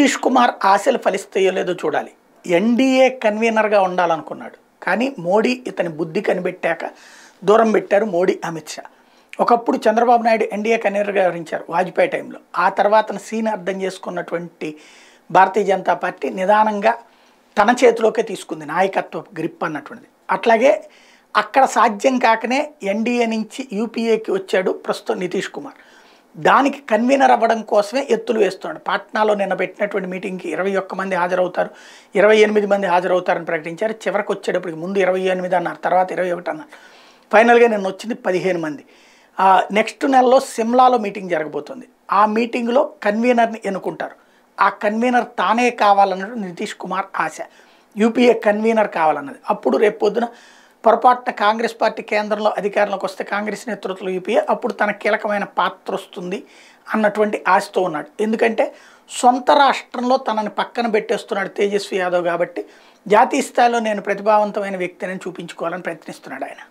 నితీష్ కుమార్ ఆశలు ఫలిస్తాయో లేదో చూడాలి ఎన్డీఏ కన్వీనర్గా ఉండాలనుకున్నాడు కానీ మోడీ ఇతని బుద్ధి కనిపెట్టాక దూరం పెట్టారు మోడీ అమిత్ షా ఒకప్పుడు చంద్రబాబు నాయుడు ఎన్డీఏ కన్వీనర్గా వ్యవహరించారు వాజ్పేయి టైంలో ఆ తర్వాత సీన్ అర్థం చేసుకున్నటువంటి భారతీయ జనతా పార్టీ నిదానంగా తన చేతిలోకే తీసుకుంది నాయకత్వ గ్రిప్ అన్నటువంటిది అట్లాగే అక్కడ సాధ్యం కాకనే ఎన్డీఏ నుంచి యూపీఏకి వచ్చాడు ప్రస్తుతం నితీష్ కుమార్ దానికి కన్వీనర్ అవ్వడం కోసమే ఎత్తులు వేస్తున్నాడు పాట్నాలో నిన్న పెట్టినటువంటి మీటింగ్కి ఇరవై ఒక్క మంది హాజరవుతారు ఇరవై ఎనిమిది మంది హాజరవుతారని ప్రకటించారు చివరికి వచ్చేటప్పటికి ముందు ఇరవై ఎనిమిది అన్నారు తర్వాత ఇరవై ఒకటి అన్నారు ఫైనల్గా నిన్న వచ్చింది పదిహేను మంది నెక్స్ట్ నెలలో సిమ్లాలో మీటింగ్ జరగబోతుంది ఆ మీటింగ్లో కన్వీనర్ని ఎన్నుకుంటారు ఆ కన్వీనర్ తానే కావాలన్నట్టు నితీష్ కుమార్ ఆశ యూపీఏ కన్వీనర్ కావాలన్నది అప్పుడు రేపు పొద్దున పొరపాటున కాంగ్రెస్ పార్టీ కేంద్రంలో అధికారంలోకి వస్తే కాంగ్రెస్ నేతృత్వంలో యూపీఏ అప్పుడు తన కీలకమైన పాత్ర వస్తుంది అన్నటువంటి ఆశతో ఉన్నాడు ఎందుకంటే సొంత రాష్ట్రంలో తనని పక్కన పెట్టేస్తున్నాడు తేజస్వి యాదవ్ కాబట్టి జాతీయ స్థాయిలో నేను ప్రతిభావంతమైన వ్యక్తిని చూపించుకోవాలని ప్రయత్నిస్తున్నాడు ఆయన